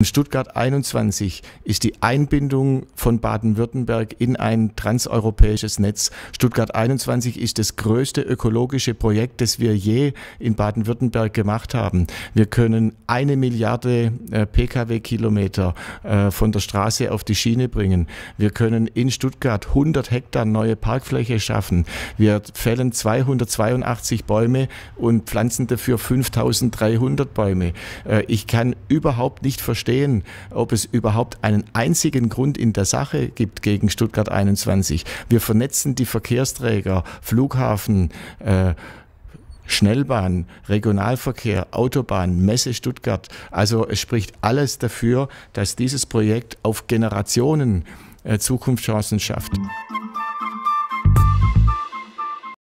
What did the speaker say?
In Stuttgart 21 ist die Einbindung von Baden-Württemberg in ein transeuropäisches Netz. Stuttgart 21 ist das größte ökologische Projekt, das wir je in Baden-Württemberg gemacht haben. Wir können eine Milliarde äh, Pkw-Kilometer äh, von der Straße auf die Schiene bringen. Wir können in Stuttgart 100 Hektar neue Parkfläche schaffen. Wir fällen 282 Bäume und pflanzen dafür 5300 Bäume. Äh, ich kann überhaupt nicht verstehen, verstehen, ob es überhaupt einen einzigen Grund in der Sache gibt gegen Stuttgart 21. Wir vernetzen die Verkehrsträger, Flughafen, äh, Schnellbahn, Regionalverkehr, Autobahn, Messe Stuttgart. Also es spricht alles dafür, dass dieses Projekt auf Generationen äh, Zukunftschancen schafft.